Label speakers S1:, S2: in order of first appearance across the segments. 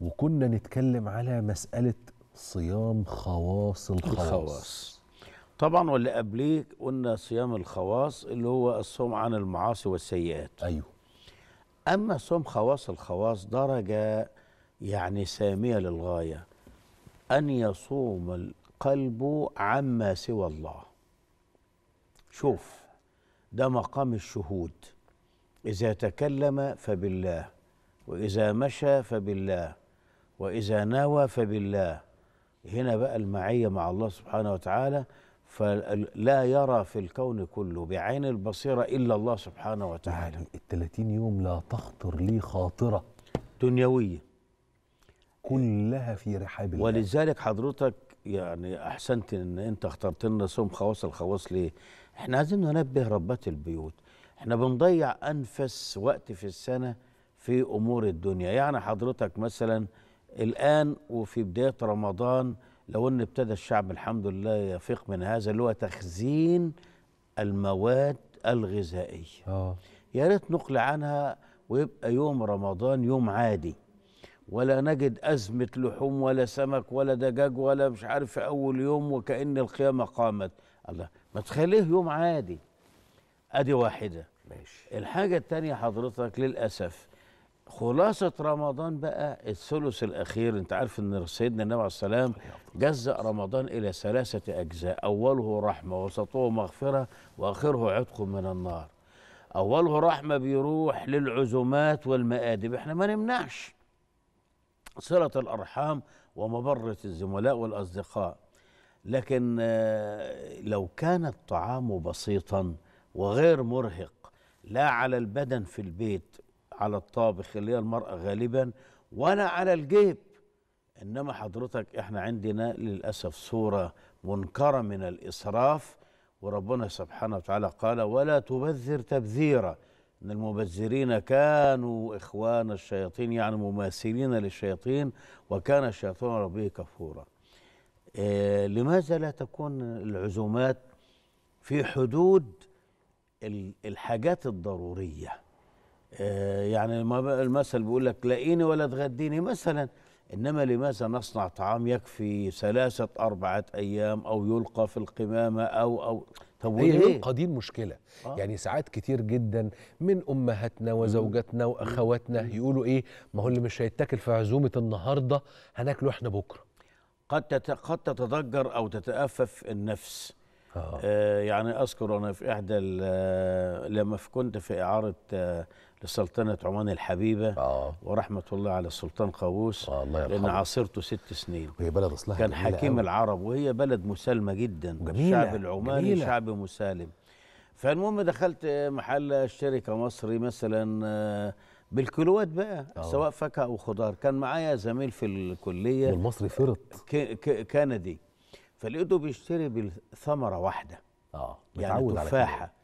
S1: وكنا نتكلم على مسألة صيام خواص الخواص الخواص
S2: طبعا واللي قبليه قلنا صيام الخواص اللي هو الصوم عن المعاصي والسيئات أيوه أما صوم خواص الخواص درجة يعني سامية للغاية أن يصوم القلب عما سوى الله شوف ده مقام الشهود إذا تكلم فبالله وإذا مشى فبالله واذا نوى فبالله هنا بقى المعيه مع الله سبحانه وتعالى فلا يرى في الكون كله بعين البصيره الا الله سبحانه وتعالى يعني ال
S1: 30 يوم لا تخطر لي خاطره دنيويه كلها في رحاب الله
S2: ولذلك حضرتك يعني احسنت ان انت اخترت لنا صوم خواص الخواص ليه؟ احنا عايزين ننبه ربات البيوت احنا بنضيع انفس وقت في السنه في امور الدنيا يعني حضرتك مثلا الآن وفي بداية رمضان لو أن ابتدى الشعب الحمد لله يفيق من هذا اللي هو تخزين المواد الغذائية آه. يا ريت نقلع عنها ويبقى يوم رمضان يوم عادي ولا نجد أزمة لحوم ولا سمك ولا دجاج ولا مش عارف في أول يوم وكأن القيامة قامت الله ما تخليه يوم عادي أدي واحدة ماشي الحاجة الثانية حضرتك للأسف خلاصة رمضان بقى الثلث الأخير أنت عارف أن سيدنا النبي عليه السلام جزأ رمضان إلى ثلاثة أجزاء أوله رحمة وسطه مغفرة وآخره عتق من النار أوله رحمة بيروح للعزومات والمآدب إحنا ما نمنعش صلة الأرحام ومبرة الزملاء والأصدقاء لكن آه، لو كان الطعام بسيطا وغير مرهق لا على البدن في البيت على الطابخ اللي هي المرأة غالبا وأنا على الجيب إنما حضرتك إحنا عندنا للأسف صورة منكرة من الإسراف وربنا سبحانه وتعالى قال ولا تبذر تبذيرا ان المبذرين كانوا اخوان الشياطين يعني مماثلين للشياطين وكان الشيطان ربه كفورا إيه لماذا لا تكون العزومات في حدود الحاجات الضروريه آه، يعني المثل بيقول لك لاقيني ولا تغديني مثلا انما لماذا نصنع طعام يكفي ثلاثه اربعه ايام او يلقى في القمامه او او طب هي يلقى دي المشكله آه. يعني ساعات كتير جدا
S1: من امهاتنا وزوجاتنا واخواتنا يقولوا ايه ما هو اللي مش هيتاكل في عزومه النهارده هناكله احنا بكره
S2: قد قد تتضجر او تتأفف النفس آه. آه يعني اذكر انا في احدى آه، لما كنت في اعاره آه لسلطنة عمان الحبيبة آه. ورحمة الله على السلطان قابوس آه الله يرحمه لأن عاصرته ست سنين وهي بلد أصلها كان حكيم أوي. العرب وهي بلد مسالمة جدا جميلة. الشعب العماني جميلة. شعب مسالم فالمهم دخلت محل اشتري كمصري مثلا آه، بالكيلوات بقى أوه. سواء فاكهة أو خضار كان معايا زميل في الكلية والمصري فرط كندي فلقيته بيشتري بالثمرة واحدة اه يعني تفاحة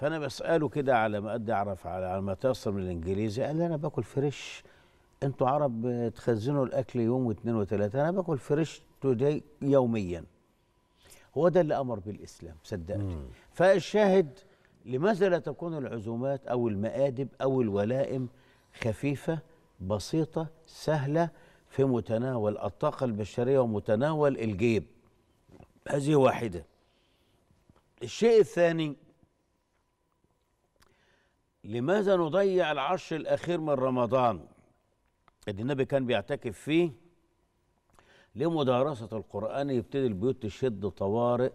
S2: فانا بساله كده على ما قد اعرف على ما تصل من الانجليزي قال لي انا باكل فريش انتوا عرب تخزنوا الاكل يوم واثنين وثلاثه انا باكل فريش توداي يوميا هو ده اللي امر بالاسلام صدقني فالشاهد لماذا لا تكون العزومات او المآدب او الولائم خفيفه بسيطه سهله في متناول الطاقه البشريه ومتناول الجيب هذه واحده الشيء الثاني لماذا نضيع العشر الأخير من رمضان اللي النبي كان بيعتكف فيه لمدارسة القرآن يبتدي البيوت تشد طوارئ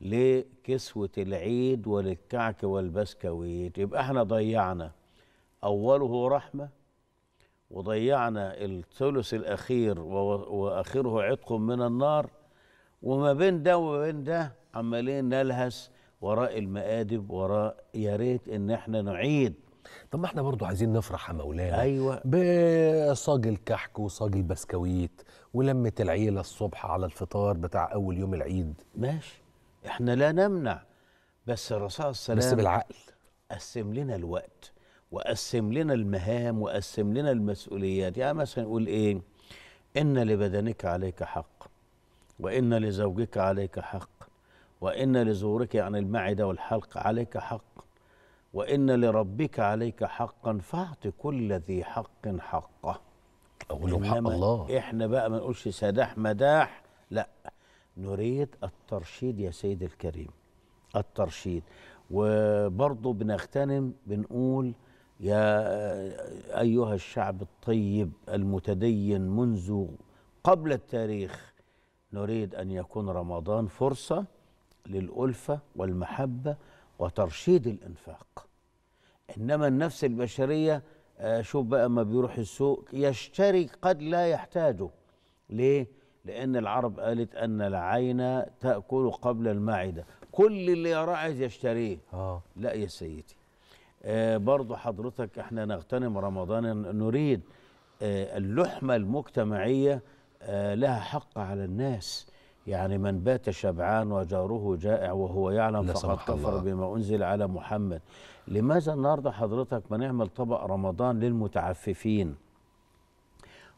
S2: لكسوة العيد وللكعك والبسكويت يبقى احنا ضيعنا أوله رحمة وضيعنا الثلث الأخير وآخره عتق من النار وما بين ده وما بين ده عمالين نلهث وراء المآدب وراء يا ريت ان احنا نعيد
S1: طب ما احنا برضو عايزين نفرح يا مولانا ايوه بصاج الكحك وصاج البسكويت ولمه العيله الصبح على الفطار بتاع اول يوم العيد
S2: ماشي احنا لا نمنع بس الرسول صلى الله عليه وسلم بس بالعقل قسم لنا الوقت وقسم لنا المهام وقسم لنا المسؤوليات يعني مثلا نقول ايه ان لبدنك عليك حق وان لزوجك عليك حق وإن لزورك عن يعني المعدة والحلق عليك حق وإن لربك عليك حقا فاعط كل ذي حق حقه أقول حق الله إحنا بقى ما نقولش سداح مداح لا نريد الترشيد يا سيد الكريم الترشيد وبرضه بنغتنم بنقول يا أيها الشعب الطيب المتدين منذ قبل التاريخ نريد أن يكون رمضان فرصة للألفة والمحبة وترشيد الإنفاق إنما النفس البشرية آه، شوف بقى ما بيروح السوق يشتري قد لا يحتاجه ليه؟ لأن العرب قالت أن العين تأكل قبل المعدة كل اللي يراه عايز يشتريه آه. لا يا سيدي آه برضو حضرتك احنا نغتنم رمضان نريد آه اللحمة المجتمعية آه لها حق على الناس يعني من بات شبعان وجاره جائع وهو يعلم فقد كفر بما أنزل على محمد لماذا النهاردة حضرتك بنعمل طبق رمضان للمتعففين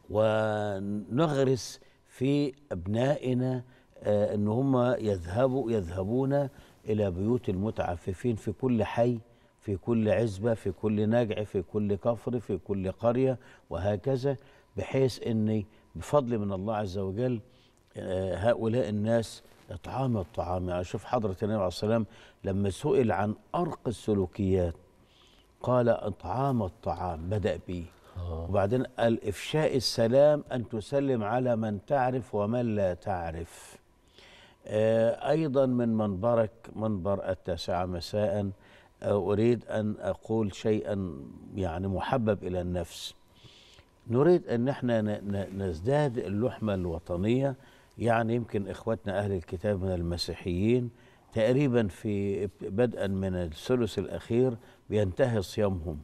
S2: ونغرس في أبنائنا آه، أن هم يذهبوا يذهبون إلى بيوت المتعففين في كل حي في كل عزبة في كل نجع في كل كفر في كل قرية وهكذا بحيث أن بفضل من الله عز وجل آه، هؤلاء الناس اطعام الطعام يعني شوف حضرة النبي عليه الصلاه والسلام لما سئل عن أرق السلوكيات قال اطعام الطعام بدأ به آه. وبعدين قال إفشاء السلام أن تسلم على من تعرف ومن لا تعرف آه، أيضا من منبرك منبر التاسعة مساء أريد أن أقول شيئا يعني محبب إلى النفس نريد أن احنا نزداد اللحمة الوطنية يعني يمكن إخواتنا أهل الكتاب من المسيحيين تقريبا في بدءا من الثلث الأخير بينتهي صيامهم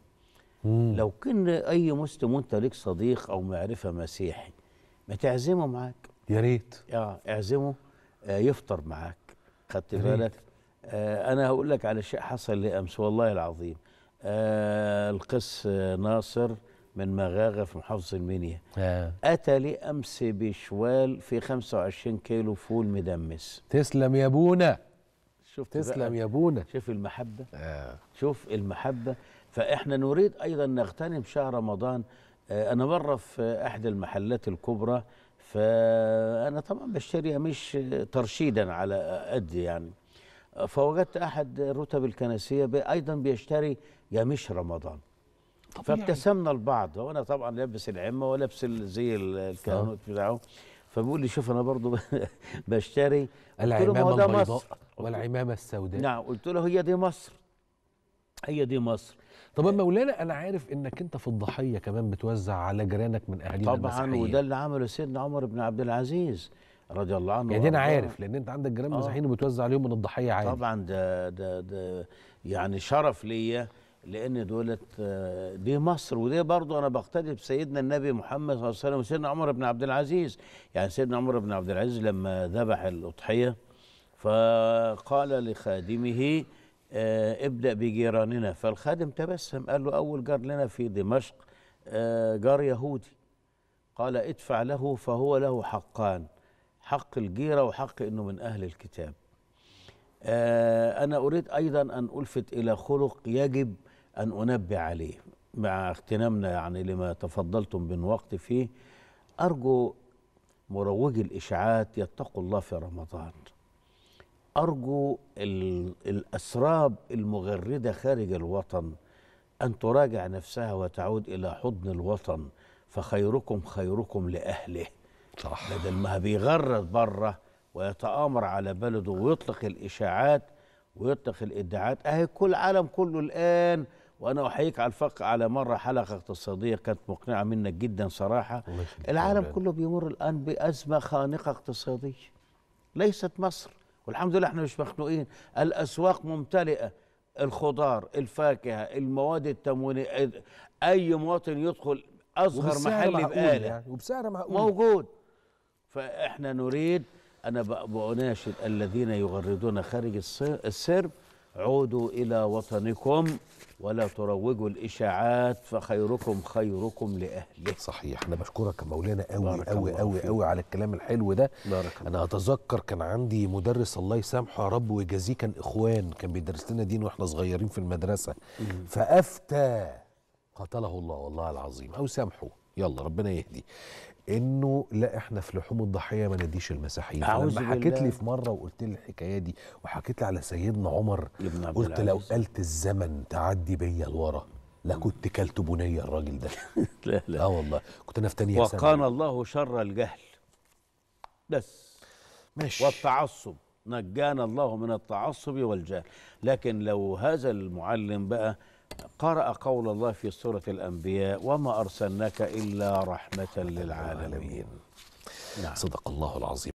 S2: مم. لو كان أي مسلم وأنت ليك صديق أو معرفة مسيحي ما تعزمه معاك يا ريت اه اعزمه آه يفطر معاك خدت بالك آه انا هقول لك على شيء حصل لي امس والله العظيم آه القس آه، ناصر من مغاغه في محافظه المنيا آه. اتى لي امس بشوال في 25 كيلو فول مدمس
S1: تسلم يا بونا
S2: شوف تسلم يا بونا شوف المحبه آه. شوف المحبه فاحنا نريد ايضا نغتنم شهر رمضان آه انا مره في احد المحلات الكبرى فانا طبعا بشتريها مش ترشيدا على قد يعني فوجدت احد رتب الكنسيه ايضا بيشتري جميش رمضان
S1: فابتسمنا
S2: البعض وانا طبعا لابس العمه ولابس زي الكهنوت بتاعه فبيقول لي شوف انا برضو بشتري العمامه البيضاء والعمامه السوداء نعم قلت له هي دي مصر هي دي مصر
S1: طب مولانا انا عارف انك انت في الضحيه كمان بتوزع على جيرانك من اهالينا طبعا المسيحيين. وده
S2: اللي عمله سيدنا عمر بن عبد العزيز رضي الله عنه يعني انا عارف لان انت عندك جيران آه. مسيحيين وبتوزع عليهم من الضحيه عادي طبعا ده ده ده يعني شرف ليا لان دولت آه، دي مصر ودي برضه انا بقتدي بسيدنا النبي محمد صلى الله عليه وسلم وسيدنا عمر بن عبد العزيز يعني سيدنا عمر بن عبد العزيز لما ذبح الاضحيه فقال لخادمه آه، ابدا بجيراننا فالخادم تبسم قال له اول جار لنا في دمشق آه، جار يهودي قال ادفع له فهو له حقان حق الجيره وحق انه من اهل الكتاب أنا أريد أيضا أن ألفت إلى خلق يجب أن أنبه عليه مع اغتنامنا يعني لما تفضلتم من وقت فيه أرجو مروجي الإشاعات يتقوا الله في رمضان أرجو الأسراب المغردة خارج الوطن أن تراجع نفسها وتعود إلى حضن الوطن فخيركم خيركم لأهله صح. بدل ما بيغرد بره ويتآمر على بلده ويطلق الإشاعات ويطلق الادعاءات اهي كل العالم كله الان وانا احييك على الفق على مره حلقه اقتصاديه كانت مقنعه منك جدا صراحه العالم كله بيمر الان بازمه خانقه اقتصاديه ليست مصر والحمد لله احنا مش مخنوقين الاسواق ممتلئه الخضار الفاكهه المواد التموينيه اي مواطن يدخل اصغر محل بآله يعني وبسعر معقول موجود فاحنا نريد انا بناشد الذين يغردون خارج السرب عودوا إلى وطنكم ولا تروجوا الإشاعات فخيركم خيركم لأهله صحيح أنا بشكرك مولانا
S1: قوي قوي قوي قوي على الكلام الحلو ده بارك أنا أتذكر كان عندي مدرس الله يسامحه يا رب ويجازيه كان إخوان كان بيدرس لنا دين وإحنا صغيرين في المدرسة فأفتى قتله الله والله العظيم أو سامحه يلا ربنا يهدي انه لا احنا في لحوم الضحيه ما نديش المساحين لما حكيت لي في مره وقلت لي الحكايه دي وحكيت لي على سيدنا عمر قلت لو قلت الزمن تعدي بيا لورا لا كنت كلت بنيه الراجل ده لا لا اه والله كنت انا في ثانيه وقانا
S2: الله شر الجهل بس ماشي والتعصب نجانا الله من التعصب والجهل لكن لو هذا المعلم بقى قرأ قول الله في سورة الأنبياء وما أرسلناك إلا رحمة للعالمين نعم. صدق الله العظيم